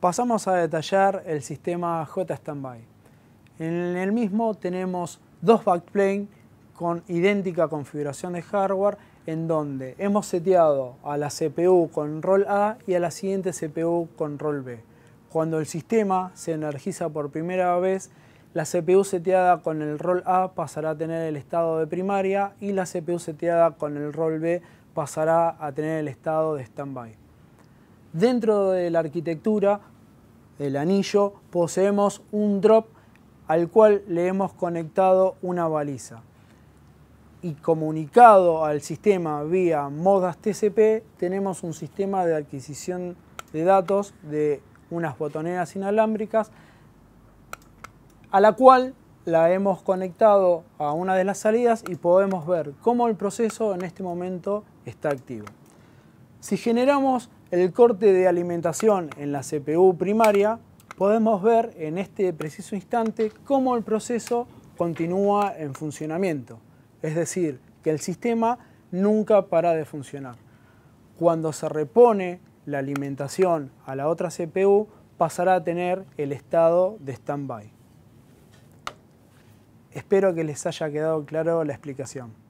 Pasamos a detallar el sistema J-Standby. En el mismo tenemos dos backplane con idéntica configuración de hardware en donde hemos seteado a la CPU con rol A y a la siguiente CPU con rol B. Cuando el sistema se energiza por primera vez, la CPU seteada con el rol A pasará a tener el estado de primaria y la CPU seteada con el rol B pasará a tener el estado de standby. Dentro de la arquitectura, del anillo, poseemos un drop al cual le hemos conectado una baliza y comunicado al sistema vía modas TCP tenemos un sistema de adquisición de datos de unas botoneras inalámbricas a la cual la hemos conectado a una de las salidas y podemos ver cómo el proceso en este momento está activo. Si generamos el corte de alimentación en la CPU primaria, podemos ver en este preciso instante cómo el proceso continúa en funcionamiento. Es decir, que el sistema nunca para de funcionar. Cuando se repone la alimentación a la otra CPU, pasará a tener el estado de standby. Espero que les haya quedado claro la explicación.